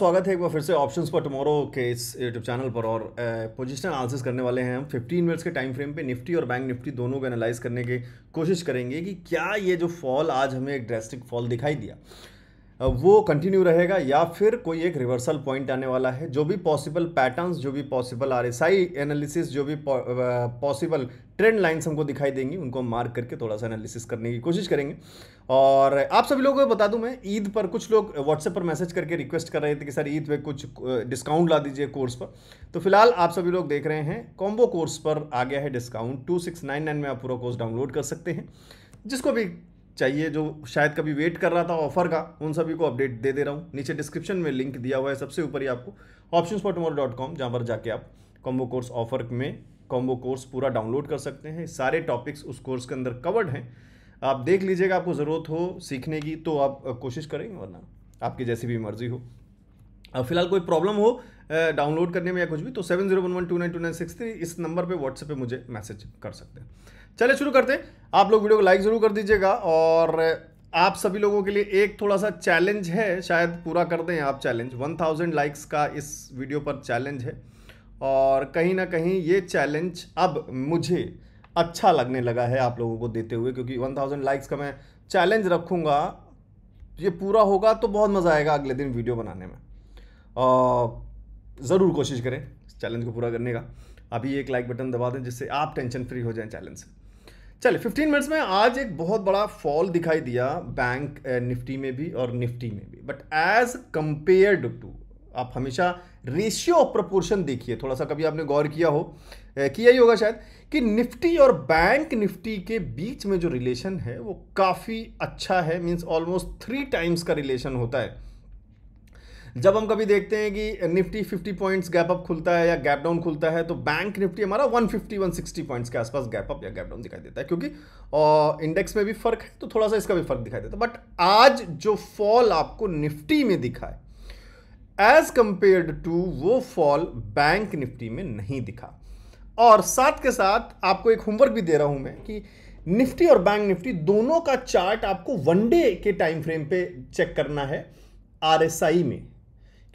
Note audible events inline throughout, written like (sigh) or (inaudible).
स्वागत है एक बार फिर से ऑप्शंस पर टुमारो के इस यूट्यूब चैनल पर और पोजिशन एनालिसिस करने वाले हैं हम 15 मिनट्स के टाइम फ्रेम पे निफ्टी और बैंक निफ्टी दोनों को एनालाइज करने की कोशिश करेंगे कि क्या ये जो फॉल आज हमें एक ड्रेस्टिक फॉल दिखाई दिया वो कंटिन्यू रहेगा या फिर कोई एक रिवर्सल पॉइंट आने वाला है जो भी पॉसिबल पैटर्न्स जो भी possible R S I analysis जो भी पॉसिबल ट्रेंड लाइन्स हमको दिखाई देंगी उनको मार्क करके थोड़ा सा एनालिसिस करने की कोशिश करेंगे और आप सभी लोगों को बता दूं मैं ईद पर कुछ लोग व्हाट्सएप पर मैसेज करके रिक्वेस्ट कर रहे थे कि सर ईद पर कुछ डिस्काउंट ला दीजिए कोर्स पर तो फिलहाल आप सभी लोग देख रहे हैं कॉम्बो कोर्स पर आ गया है discount two six nine nine में आप पूरा कोर्स डाउनलोड कर सकते हैं जिसको भी चाहिए जो शायद कभी वेट कर रहा था ऑफर का उन सभी को अपडेट दे दे रहा हूँ नीचे डिस्क्रिप्शन में लिंक दिया हुआ है सबसे ऊपर ही आपको option for tomorrow dot com जहाँ पर जाके आप कॉम्बो कोर्स ऑफर में कॉम्बो कोर्स पूरा डाउनलोड कर सकते हैं सारे टॉपिक्स उस कोर्स के अंदर कवर्ड हैं आप देख लीजिएगा आपको ज़रूरत हो सीखने की तो आप कोशिश करेंगे वरना आपकी जैसी भी मर्जी हो फिलहाल कोई प्रॉब्लम हो डाउनलोड करने में या कुछ भी तो seven zero one one two nine two nine six three इस नंबर पर व्हाट्सएप पर मुझे मैसेज कर सकते हैं चले शुरू करते हैं आप लोग वीडियो को लाइक ज़रूर कर दीजिएगा और आप सभी लोगों के लिए एक थोड़ा सा चैलेंज है शायद पूरा कर दें आप चैलेंज वन थाउजेंड लाइक्स का इस वीडियो पर चैलेंज है और कहीं ना कहीं ये चैलेंज अब मुझे अच्छा लगने लगा है आप लोगों को देते हुए क्योंकि वन थाउजेंड लाइक्स का मैं चैलेंज रखूँगा ये पूरा होगा तो बहुत मज़ा आएगा अगले दिन वीडियो बनाने में और ज़रूर कोशिश करें इस चैलेंज को पूरा करने का अभी एक लाइक बटन दबा दें जिससे आप टेंशन फ्री हो जाएं चैलेंज से चलिए 15 मिनट्स में आज एक बहुत बड़ा फॉल दिखाई दिया बैंक निफ्टी में भी और निफ्टी में भी बट एज कंपेयर्ड टू आप हमेशा रेशियो ऑफ प्रपोर्शन देखिए थोड़ा सा कभी आपने गौर किया हो किया ही होगा शायद कि निफ्टी और बैंक निफ्टी के बीच में जो रिलेशन है वो काफ़ी अच्छा है मीन्स ऑलमोस्ट थ्री टाइम्स का रिलेशन होता है जब हम कभी देखते हैं कि निफ्टी 50 पॉइंट्स गैप अप खुलता है या गैप डाउन खुलता है तो बैंक निफ्टी हमारा 150 160 पॉइंट्स के आसपास गैप अप या गैप डाउन दिखाई देता है क्योंकि इंडेक्स में भी फर्क है तो थोड़ा सा इसका भी फर्क दिखाई देता है बट आज जो फॉल आपको निफ्टी में दिखा है एज कंपेयर्ड टू वो फॉल बैंक निफ्टी में नहीं दिखा और साथ के साथ आपको एक होमवर्क भी दे रहा हूं मैं कि निफ्टी और बैंक निफ्टी दोनों का चार्ट आपको वनडे के टाइम फ्रेम पे चेक करना है आरएसआई में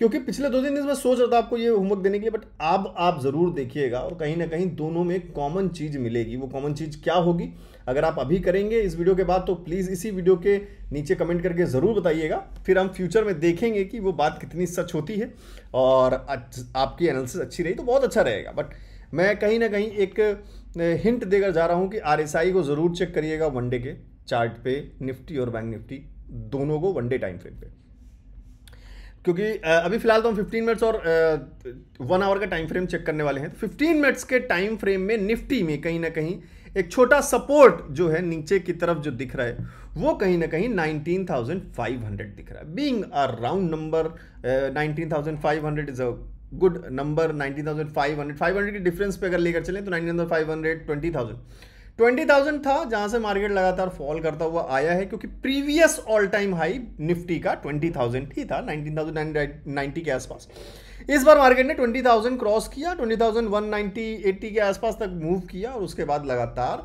क्योंकि पिछले दो तीन दिन में सोच रहा था आपको ये होमवर्क देने के लिए बट अब आप ज़रूर देखिएगा और कहीं ना कहीं दोनों में कॉमन चीज़ मिलेगी वो कॉमन चीज़ क्या होगी अगर आप अभी करेंगे इस वीडियो के बाद तो प्लीज़ इसी वीडियो के नीचे कमेंट करके ज़रूर बताइएगा फिर हम फ्यूचर में देखेंगे कि वो बात कितनी सच होती है और आपकी एनालिसिस अच्छी रही तो बहुत अच्छा रहेगा बट मैं कहीं ना कहीं एक हिंट देकर जा रहा हूँ कि आर को ज़रूर चेक करिएगा वनडे के चार्ट पे निफ्टी और बैंक निफ्टी दोनों को वनडे टाइम फ्रेम पे क्योंकि अभी फिलहाल तो हम 15 मिनट्स और वन आवर का टाइम फ्रेम चेक करने वाले हैं 15 तो मिनट्स के टाइम फ्रेम में निफ्टी में कहीं ना कहीं एक छोटा सपोर्ट जो है नीचे की तरफ जो दिख रहा है वो कहीं ना कहीं 19,500 दिख रहा है being a round number 19,500 is a good number 19,500 500 के डिफरेंस पे अगर लेकर चलें तो नाइनटीन थाउजेंड ट्वेंटी थाउजेंड था जहां से मार्केट लगातार फॉल करता हुआ आया है क्योंकि previous all time high Nifty का ट्वेंटी थाउजेंड ही था नाइनटीन के आसपास इस बार मार्केट ने ट्वेंटी थाउजेंड क्रॉस किया twenty thousand one ninety eighty के आसपास तक मूव किया और उसके बाद लगातार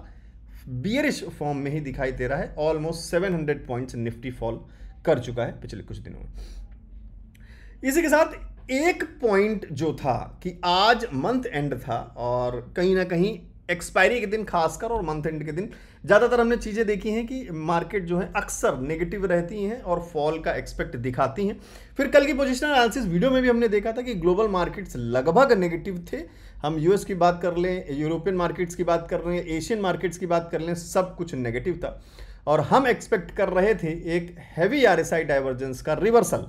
बियरिश फॉर्म में ही दिखाई दे रहा है almost seven hundred points Nifty fall कर चुका है पिछले कुछ दिनों में इसी के साथ एक पॉइंट जो था कि आज मंथ एंड था और कहीं ना कहीं एक्सपायरी के दिन खासकर और मंथ एंड के दिन ज़्यादातर हमने चीज़ें देखी हैं कि मार्केट जो है अक्सर नेगेटिव रहती हैं और फॉल का एक्सपेक्ट दिखाती हैं फिर कल की पोजिशनल एनालिसिस वीडियो में भी हमने देखा था कि ग्लोबल मार्केट्स लगभग नेगेटिव थे हम यूएस की बात कर लें यूरोपियन मार्केट्स की बात कर रहे हैं एशियन मार्केट्स की बात कर लें सब कुछ नेगेटिव था और हम एक्सपेक्ट कर रहे थे एक हैवी आर डाइवर्जेंस का रिवर्सल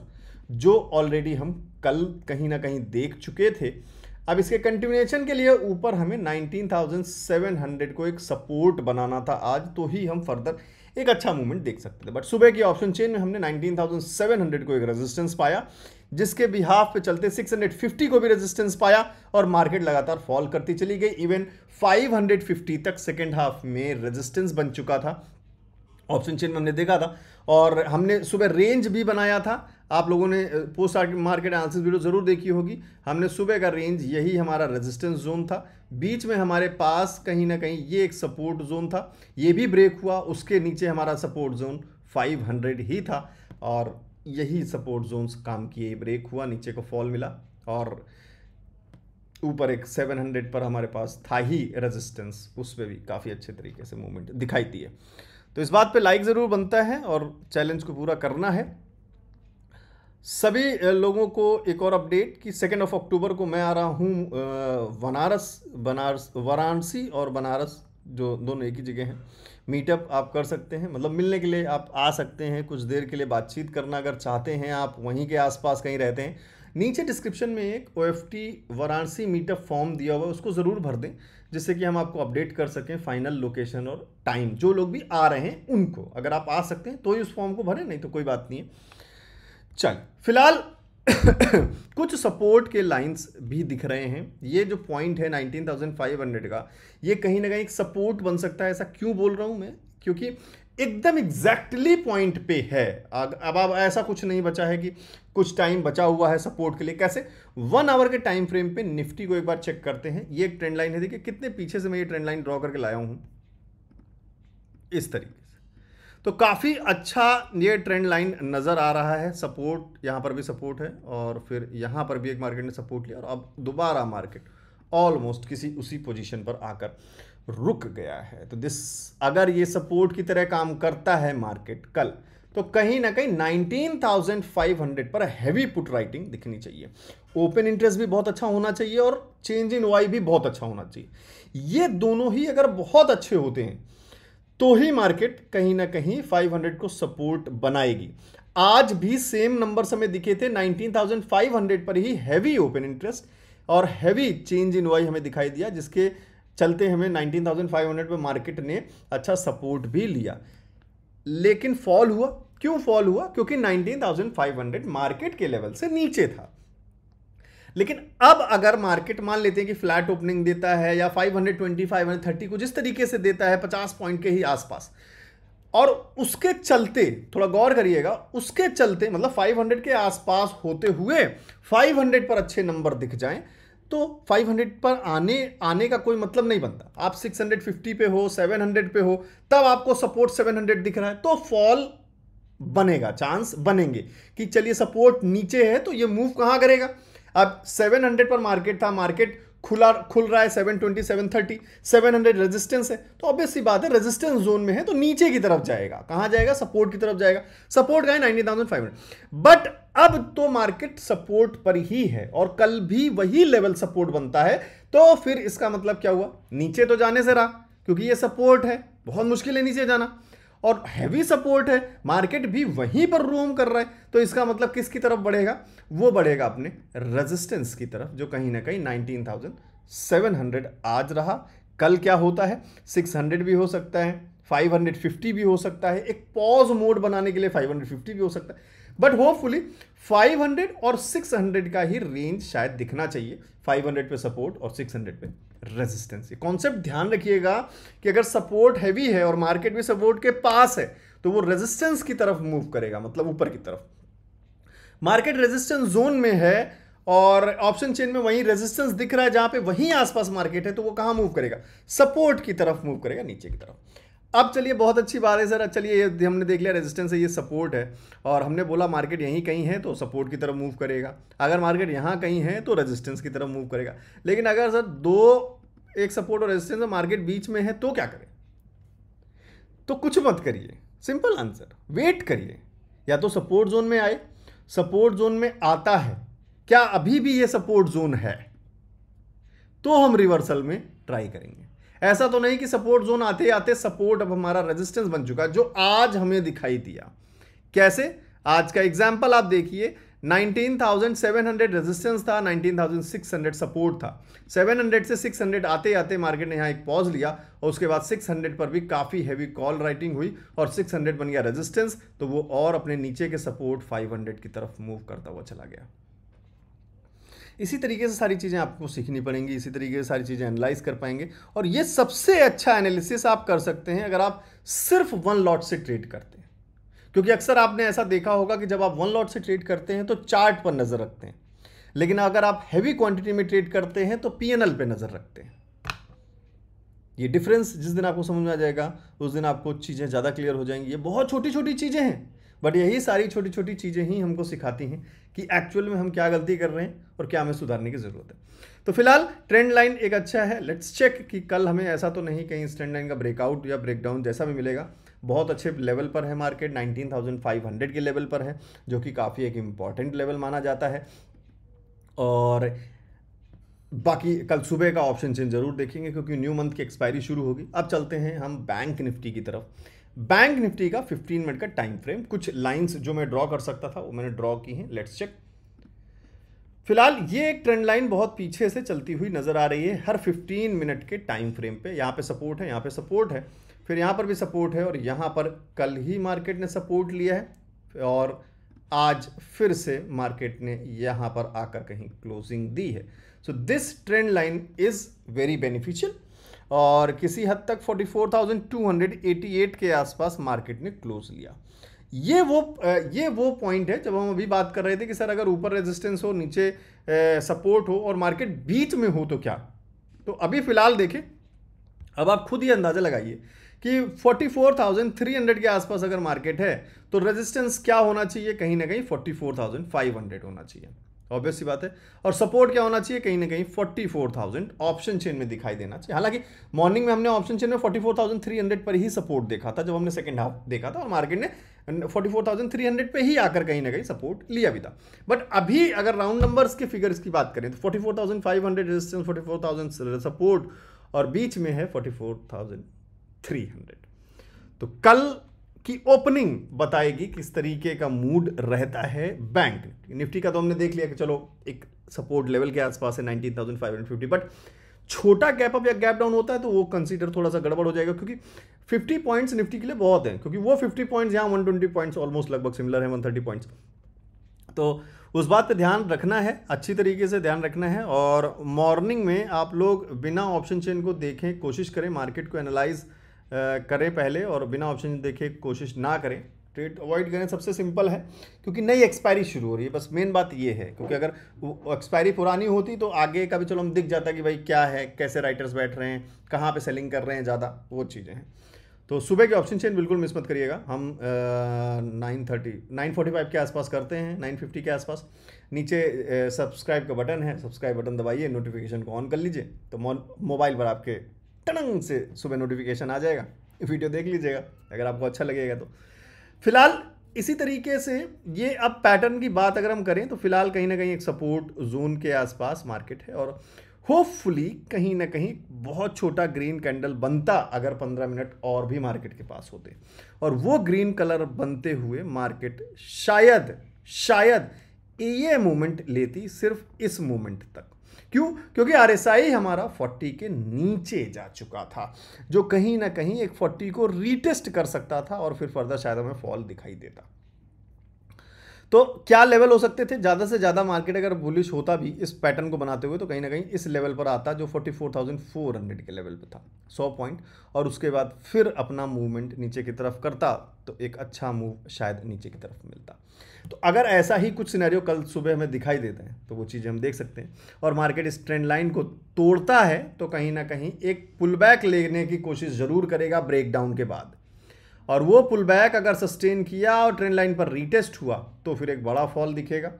जो ऑलरेडी हम कल कहीं ना कहीं देख चुके थे अब इसके कंटिन्यूएशन के लिए ऊपर हमें 19,700 को एक सपोर्ट बनाना था आज तो ही हम फर्दर एक अच्छा मूवमेंट देख सकते थे बट सुबह की ऑप्शन चेन में हमने 19,700 को एक रेजिस्टेंस पाया जिसके बिहाफ पे चलते 650 को भी रेजिस्टेंस पाया और मार्केट लगातार फॉल करती चली गई इवन 550 तक सेकेंड हाफ में रजिस्टेंस बन चुका था ऑप्शन चेन में हमने देखा था और हमने सुबह रेंज भी बनाया था आप लोगों ने पोस्ट मार्केट एनालिसिस वीडियो ज़रूर देखी होगी हमने सुबह का रेंज यही हमारा रेजिस्टेंस जोन था बीच में हमारे पास कहीं ना कहीं ये एक सपोर्ट जोन था ये भी ब्रेक हुआ उसके नीचे हमारा सपोर्ट जोन 500 ही था और यही सपोर्ट जोन्स काम किए ब्रेक हुआ नीचे को फॉल मिला और ऊपर एक 700 पर हमारे पास था ही रेजिस्टेंस उस पर भी काफ़ी अच्छे तरीके से मूवमेंट दिखाई दी है तो इस बात पे लाइक ज़रूर बनता है और चैलेंज को पूरा करना है सभी लोगों को एक और अपडेट कि सेकेंड ऑफ अक्टूबर को मैं आ रहा हूँ बनारस बनारस वाराणसी और बनारस जो दोनों एक ही जगह हैं मीटअप आप कर सकते हैं मतलब मिलने के लिए आप आ सकते हैं कुछ देर के लिए बातचीत करना अगर चाहते हैं आप वहीं के आसपास कहीं रहते हैं नीचे डिस्क्रिप्शन में एक ओ वाराणसी मीटअप फॉर्म दिया हुआ है उसको ज़रूर भर दें जिससे कि हम आपको अपडेट कर सकें फाइनल लोकेशन और टाइम जो लोग भी आ रहे हैं उनको अगर आप आ सकते हैं तो ही उस फॉर्म को भरें नहीं तो कोई बात नहीं है चल फिलहाल (coughs) कुछ सपोर्ट के लाइंस भी दिख रहे हैं ये जो पॉइंट है 19,500 का ये कहीं ना कहीं एक सपोर्ट बन सकता है ऐसा क्यों बोल रहा हूं मैं क्योंकि एकदम एग्जैक्टली पॉइंट पे है अब अब ऐसा कुछ नहीं बचा है कि कुछ टाइम बचा हुआ है सपोर्ट के लिए कैसे वन आवर के टाइम फ्रेम पे निफ्टी को एक बार चेक करते हैं ये एक ट्रेंड लाइन है देखिए कितने पीछे से मैं ये ट्रेंड लाइन ड्रॉ करके लाया हूँ इस तरीके तो काफ़ी अच्छा ये ट्रेंड लाइन नज़र आ रहा है सपोर्ट यहाँ पर भी सपोर्ट है और फिर यहाँ पर भी एक मार्केट ने सपोर्ट लिया और अब दोबारा मार्केट ऑलमोस्ट किसी उसी पोजीशन पर आकर रुक गया है तो दिस अगर ये सपोर्ट की तरह काम करता है मार्केट कल तो कहीं ना कहीं 19,500 पर हैवी पुट राइटिंग दिखनी चाहिए ओपन इंटरेस्ट भी बहुत अच्छा होना चाहिए और चेंज इन वाई भी बहुत अच्छा होना चाहिए ये दोनों ही अगर बहुत अच्छे होते हैं तो ही मार्केट कहीं ना कहीं 500 को सपोर्ट बनाएगी आज भी सेम नंबर्स हमें दिखे थे 19,500 पर ही हैवी ओपन इंटरेस्ट और हैवी चेंज इन वाई हमें दिखाई दिया जिसके चलते हमें 19,500 पर मार्केट ने अच्छा सपोर्ट भी लिया लेकिन फॉल हुआ क्यों फॉल हुआ क्योंकि 19,500 मार्केट के लेवल से नीचे था लेकिन अब अगर मार्केट मान लेते हैं कि फ्लैट ओपनिंग देता है या हंड्रेड 530 कुछ इस तरीके से देता है 50 पॉइंट के ही आसपास और उसके चलते थोड़ा गौर करिएगा उसके चलते मतलब 500 के आसपास होते हुए 500 पर अच्छे नंबर दिख जाएं तो 500 पर आने आने का कोई मतलब नहीं बनता आप 650 पे हो 700 पे हो तब आपको सपोर्ट 700 दिख रहा है तो फॉल बनेगा चांस बनेंगे कि चलिए सपोर्ट नीचे है तो ये मूव कहाँ करेगा अब 700 पर मार्केट था मार्केट खुला खुल रहा है 720 730 700 रेजिस्टेंस है तो ऑब्वियस सी बात है रेजिस्टेंस जोन में है तो नीचे की तरफ जाएगा कहां जाएगा सपोर्ट की तरफ जाएगा सपोर्ट का है नाइनटी बट अब तो मार्केट सपोर्ट पर ही है और कल भी वही लेवल सपोर्ट बनता है तो फिर इसका मतलब क्या हुआ नीचे तो जाने से रहा क्योंकि यह सपोर्ट है बहुत मुश्किल है नीचे जाना और हैवी सपोर्ट है मार्केट भी वहीं पर रूम कर रहा है तो इसका मतलब किसकी तरफ बढ़ेगा वो बढ़ेगा अपने रेजिस्टेंस की तरफ जो कहीं ना कहीं नाइनटीन थाउजेंड सेवन हंड्रेड आज रहा कल क्या होता है सिक्स हंड्रेड भी हो सकता है 550 भी हो सकता है एक पॉज मोड बनाने के लिए 550 भी हो सकता है बट होपफुली 500 और 600 का ही रेंज शायद दिखना चाहिए 500 पे सपोर्ट और 600 पे रेजिस्टेंस ये कॉन्सेप्ट ध्यान रखिएगा कि अगर सपोर्ट हैवी है और मार्केट भी सपोर्ट के पास है तो वो रेजिस्टेंस की तरफ मूव करेगा मतलब ऊपर की तरफ मार्केट रेजिस्टेंस जोन में है और ऑप्शन चेन में वहीं रेजिस्टेंस दिख रहा है जहां पे वहीं आसपास मार्केट है तो वो कहां मूव करेगा सपोर्ट की तरफ मूव करेगा नीचे की तरफ अब चलिए बहुत अच्छी बात है सर चलिए ये हमने देख लिया रेजिस्टेंस है ये सपोर्ट है और हमने बोला मार्केट यहीं कहीं है तो सपोर्ट की तरफ मूव करेगा अगर मार्केट यहाँ कहीं है तो रेजिस्टेंस की तरफ मूव करेगा लेकिन अगर सर दो एक सपोर्ट और रेजिस्टेंस और मार्केट बीच में है तो क्या करें तो कुछ मत करिए सिंपल आंसर वेट करिए या तो सपोर्ट जोन में आए सपोर्ट जोन में आता है क्या अभी भी ये सपोर्ट जोन है तो हम रिवर्सल में ट्राई करेंगे ऐसा तो नहीं कि सपोर्ट जोन आते आते सपोर्ट अब हमारा रेजिस्टेंस बन चुका जो आज हमें दिखाई दिया कैसे आज का एग्जाम्पल आप देखिए 19,700 रेजिस्टेंस था 19,600 सपोर्ट था 700 से 600 आते आते मार्केट ने यहाँ एक पॉज लिया और उसके बाद 600 पर भी काफ़ी हैवी कॉल राइटिंग हुई और 600 बन गया रेजिस्टेंस तो वो और अपने नीचे के सपोर्ट 500 की तरफ मूव करता हुआ चला गया इसी तरीके से सारी चीज़ें आपको सीखनी पड़ेंगी इसी तरीके से सारी चीज़ें एनालाइज कर पाएंगे और ये सबसे अच्छा एनालिसिस आप कर सकते हैं अगर आप सिर्फ वन लॉट से ट्रेड करते हैं क्योंकि अक्सर आपने ऐसा देखा होगा कि जब आप वन लॉट से ट्रेड करते हैं तो चार्ट पर नज़र रखते हैं लेकिन अगर आप हैवी क्वांटिटी में ट्रेड करते हैं तो पी पे नज़र रखते हैं ये डिफरेंस जिस दिन आपको समझ में आ जाएगा उस दिन आपको चीज़ें ज़्यादा क्लियर हो जाएंगी ये बहुत छोटी छोटी चीज़ें हैं बट यही सारी छोटी छोटी चीज़ें ही हमको सिखाती हैं कि एक्चुअल में हम क्या गलती कर रहे हैं और क्या हमें सुधारने की ज़रूरत है तो फिलहाल ट्रेंड लाइन एक अच्छा है लेट्स चेक कि कल हमें ऐसा तो नहीं कहीं इस ट्रेंड लाइन का ब्रेकआउट या ब्रेकडाउन जैसा भी मिलेगा बहुत अच्छे लेवल पर है मार्केट 19,500 के लेवल पर है जो कि काफ़ी एक इम्पॉर्टेंट लेवल माना जाता है और बाकी कल सुबह का ऑप्शन चेंज जरूर देखेंगे क्योंकि न्यू मंथ की एक्सपायरी शुरू होगी अब चलते हैं हम बैंक निफ्टी की तरफ बैंक निफ्टी का 15 मिनट का टाइम फ्रेम कुछ लाइंस जो मैं ड्रॉ कर सकता था वो मैंने ड्रॉ की हैं लेट्स चेक फिलहाल ये एक ट्रेंड लाइन बहुत पीछे से चलती हुई नज़र आ रही है हर 15 मिनट के टाइम फ्रेम पे यहाँ पे सपोर्ट है यहाँ पे सपोर्ट है फिर यहाँ पर भी सपोर्ट है और यहाँ पर कल ही मार्केट ने सपोर्ट लिया है और आज फिर से मार्केट ने यहाँ पर आकर कहीं क्लोजिंग दी है so this trend line is very beneficial और किसी हद तक 44,288 के आसपास मार्केट ने क्लोज लिया ये वो ये वो पॉइंट है जब हम अभी बात कर रहे थे कि सर अगर ऊपर रेजिस्टेंस हो नीचे सपोर्ट हो और मार्केट बीच में हो तो क्या तो अभी फिलहाल देखें अब आप खुद ही अंदाज़ा लगाइए कि 44,300 के आसपास अगर मार्केट है तो रेजिस्टेंस क्या होना चाहिए कहीं ना कहीं 44,500 होना चाहिए ऑब्वियस बात है और सपोर्ट क्या होना चाहिए कहीं ना कहीं 44,000 ऑप्शन चेन में दिखाई देना चाहिए हालांकि मॉर्निंग में हमने ऑप्शन चेन में 44,300 पर ही सपोर्ट देखा था जब हमने सेकंड हाफ देखा था और मार्केट ने 44,300 पे ही आकर कहीं ना कहीं सपोर्ट लिया भी था बट अभी अगर राउंड नंबर्स के फिगर्स की बात करें तो फोर्टी रेजिस्टेंस फोर्टी सपोर्ट और बीच में है फोर्टी तो कल की ओपनिंग बताएगी किस तरीके का मूड रहता है बैंक निफ्टी का तो हमने देख लिया कि चलो एक सपोर्ट लेवल के आसपास है nineteen thousand five hundred fifty but छोटा गैप अप या गैप डाउन होता है तो वो कंसीडर थोड़ा सा गड़बड़ हो जाएगा क्योंकि 50 पॉइंट्स निफ्टी के लिए बहुत हैं क्योंकि वो 50 पॉइंट्स यहाँ 120 पॉइंट्स ऑलमोस्ट लगभग सिमिलर है 130 पॉइंट्स तो उस बात पे ध्यान रखना है अच्छी तरीके से ध्यान रखना है और मॉर्निंग में आप लोग बिना ऑप्शन चेन को देखें कोशिश करें मार्केट को एनालाइज़ करें पहले और बिना ऑप्शन देखे कोशिश ना करें ट्रेड अवॉइड करें सबसे सिंपल है क्योंकि नई एक्सपायरी शुरू हो रही है बस मेन बात ये है क्योंकि अगर एक्सपायरी पुरानी होती तो आगे का भी चलो हम दिख जाता कि भाई क्या है कैसे राइटर्स बैठ रहे हैं कहाँ पे सेलिंग कर रहे हैं ज़्यादा वो चीज़ें हैं तो सुबह के ऑप्शन चेन बिल्कुल मिस मत करिएगा हम nine thirty nine forty five के आसपास करते हैं नाइन फिफ्टी के आसपास नीचे सब्सक्राइब का बटन है सब्सक्राइब बटन दबाइए नोटिफिकेशन को ऑन कर लीजिए तो मोबाइल पर आपके टनंग से सुबह नोटिफिकेशन आ जाएगा वीडियो देख लीजिएगा अगर आपको अच्छा लगेगा तो फिलहाल इसी तरीके से ये अब पैटर्न की बात अगर हम करें तो फिलहाल कहीं ना कहीं एक सपोर्ट जोन के आसपास मार्केट है और होपफुली कहीं ना कहीं बहुत छोटा ग्रीन कैंडल बनता अगर 15 मिनट और भी मार्केट के पास होते और वो ग्रीन कलर बनते हुए मार्केट शायद शायद ये मूवमेंट लेती सिर्फ इस मूवमेंट तक क्यों क्योंकि आर हमारा 40 के नीचे जा चुका था जो कहीं ना कहीं एक 40 को रीटेस्ट कर सकता था और फिर फर्दर शायद हमें फॉल दिखाई देता तो क्या लेवल हो सकते थे ज़्यादा से ज़्यादा मार्केट अगर बुलिश होता भी इस पैटर्न को बनाते हुए तो कहीं ना कहीं इस लेवल पर आता जो 44,400 के लेवल पर था 100 पॉइंट और उसके बाद फिर अपना मूवमेंट नीचे की तरफ करता तो एक अच्छा मूव शायद नीचे की तरफ मिलता तो अगर ऐसा ही कुछ सिनेरियो कल सुबह हमें दिखाई देते हैं तो वो चीज़ें हम देख सकते हैं और मार्केट इस ट्रेंड लाइन को तोड़ता है तो कहीं ना कहीं एक पुल बैक लेने की कोशिश ज़रूर करेगा ब्रेकडाउन के बाद और वो पुल बैक अगर सस्टेन किया और ट्रेंड लाइन पर रीटेस्ट हुआ तो फिर एक बड़ा फॉल दिखेगा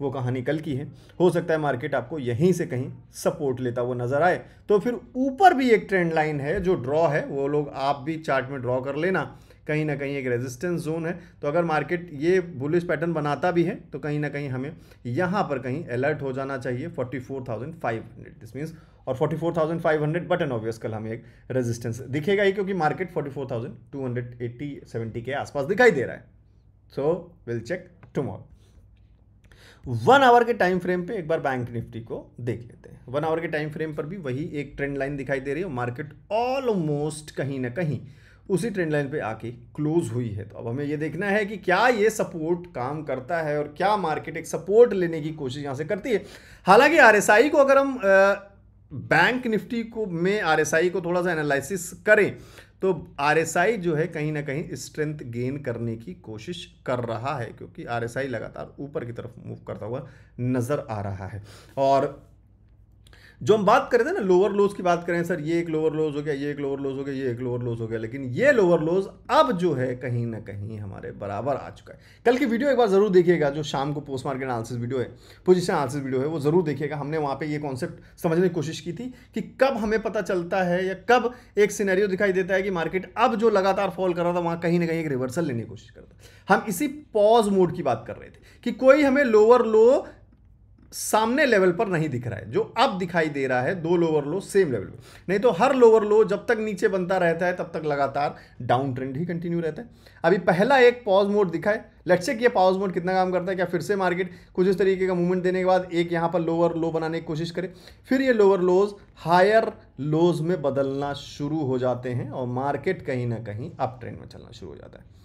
वो कहानी कल की है हो सकता है मार्केट आपको यहीं से कहीं सपोर्ट लेता हुआ नज़र आए तो फिर ऊपर भी एक ट्रेंड लाइन है जो ड्रॉ है वो लोग आप भी चार्ट में ड्रॉ कर लेना कहीं ना कहीं एक रेजिस्टेंस जोन है तो अगर मार्केट ये बुलिश पैटर्न बनाता भी है तो कहीं ना कहीं हमें यहाँ पर कहीं अलर्ट हो जाना चाहिए forty four thousand five hundred this means और 44,500 बट एन ऑब्वियस कल हमें एक रेजिस्टेंस दिखेगा ही क्योंकि मार्केट 44,280 70 के आसपास दिखाई दे रहा है so will check tomorrow one hour के टाइम फ्रेम पे एक बार बैंक निफ्टी को देख लेते हैं वन आवर के टाइम फ्रेम पर भी वही एक ट्रेंड लाइन दिखाई दे रही है मार्केट ऑलमोस्ट कहीं ना कहीं उसी ट्रेंड लाइन पे आके क्लोज हुई है तो अब हमें ये देखना है कि क्या ये सपोर्ट काम करता है और क्या मार्केट एक सपोर्ट लेने की कोशिश यहाँ से करती है हालांकि आर को अगर हम आ, बैंक निफ्टी को में आरएसआई को थोड़ा सा एनालिसिस करें तो आरएसआई जो है कहीं ना कहीं स्ट्रेंथ गेन करने की कोशिश कर रहा है क्योंकि आरएसआई लगातार ऊपर की तरफ मूव करता हुआ नज़र आ रहा है और जो हम बात कर रहे थे ना लोअर लोज की बात करें सर ये एक लोअर लोज हो गया ये एक लोअर लोज हो गया ये एक लोअर लोज हो गया लेकिन ये लोअर लोज अब जो है कहीं ना कहीं हमारे बराबर आ चुका है कल की वीडियो एक बार जरूर देखिएगा जो शाम को पोस्ट मार्केट एनालिसिस वीडियो है पोजिशन एनालिसिस वीडियो है वो जरूर देखिएगा हमने वहाँ पर यह कॉन्सेप्ट समझने की कोशिश की थी कि कब हमें पता चलता है या कब एक सीनैरियो दिखाई देता है कि मार्केट अब जो लगातार फॉल कर रहा था वहाँ कहीं ना कहीं एक रिवर्सल लेने की कोशिश करता हम इसी पॉज मोड की बात कर रहे थे कि कोई हमें लोअर लो सामने लेवल पर नहीं दिख रहा है जो अब दिखाई दे रहा है दो लोअर लो सेम लेवल पर नहीं तो हर लोअर लो जब तक नीचे बनता रहता है तब तक लगातार डाउन ट्रेंड ही कंटिन्यू रहता है अभी पहला एक पॉज मोड दिखा है लेट से कि पॉज मोड कितना काम करता है क्या फिर से मार्केट कुछ इस तरीके का मूवमेंट देने के बाद एक यहाँ पर लोअर लो बनाने की कोशिश करे फिर ये लोअर लोज हायर लोज में बदलना शुरू हो जाते हैं और मार्केट कहीं ना कहीं अप ट्रेंड में चलना शुरू हो जाता है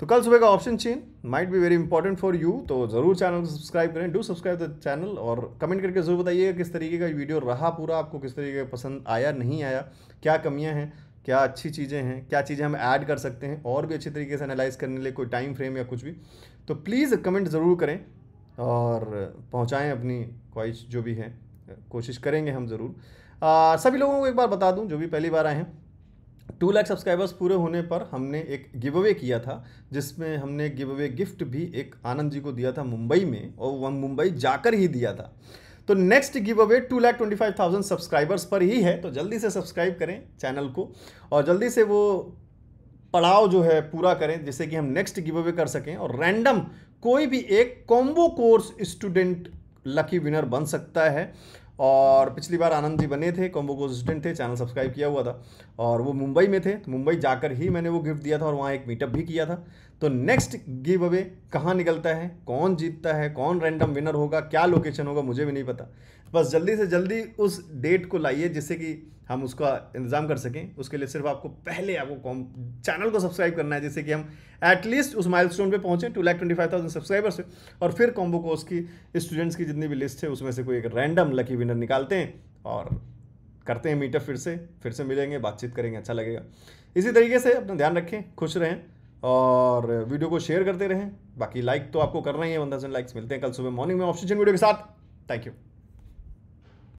तो कल सुबह का option chain might be very important for you तो ज़रूर चैनल को सब्सक्राइब करें डू सब्सक्राइब द चैनल और कमेंट करके ज़रूर बताइएगा किस तरीके का वीडियो रहा पूरा आपको किस तरीके का पसंद आया नहीं आया क्या कमियां हैं क्या अच्छी चीज़ें हैं क्या चीज़ें हम ऐड कर सकते हैं और भी अच्छे तरीके से एनालाइज करने लिए कोई टाइम फ्रेम या कुछ भी तो प्लीज़ कमेंट ज़रूर करें और पहुँचाएँ अपनी ख्वाहिश जो भी है कोशिश करेंगे हम ज़रूर सभी लोगों को एक बार बता दूँ जो भी पहली बार आए हैं टू लाख सब्सक्राइबर्स पूरे होने पर हमने एक गिव अवे किया था जिसमें हमने गिव अवे गिफ्ट भी एक आनंद जी को दिया था मुंबई में और वह मुंबई जाकर ही दिया था तो next give away two lakh twenty five thousand subscribers पर ही है तो जल्दी से सब्सक्राइब करें चैनल को और जल्दी से वो पड़ाव जो है पूरा करें जिससे कि हम नेक्स्ट गिव अवे कर सकें और रैंडम कोई भी एक combo course student lucky winner बन सकता है और पिछली बार आनंद जी बने थे कॉम्बो को असिस्टेंट थे चैनल सब्सक्राइब किया हुआ था और वो मुंबई में थे तो मुंबई जाकर ही मैंने वो गिफ्ट दिया था और वहाँ एक मीटअप भी किया था तो नेक्स्ट गिव अवे कहाँ निकलता है कौन जीतता है कौन रैंडम विनर होगा क्या लोकेशन होगा मुझे भी नहीं पता बस जल्दी से जल्दी उस डेट को लाइए जिससे कि हम उसका इंतजाम कर सकें उसके लिए सिर्फ आपको पहले आपको कॉम चैनल को सब्सक्राइब करना है जिससे कि हम एटलीस्ट उस माइल स्टोन पर पहुँचें two lakh twenty five thousand subscribers और फिर कॉम्बो कोर्स की स्टूडेंट्स की जितनी भी लिस्ट है उसमें से कोई एक रैंडम लकी विनर निकालते हैं और करते हैं मीटअप फिर से फिर से मिलेंगे बातचीत करेंगे अच्छा लगेगा इसी तरीके से अपना ध्यान रखें खुश रहें और वीडियो को शेयर करते रहें बाकी लाइक तो आपको करना ही है वन थाउजेंड लाइक्स मिलते हैं कल सुबह मॉर्निंग में ऑप्शन वीडियो के साथ थैंक यू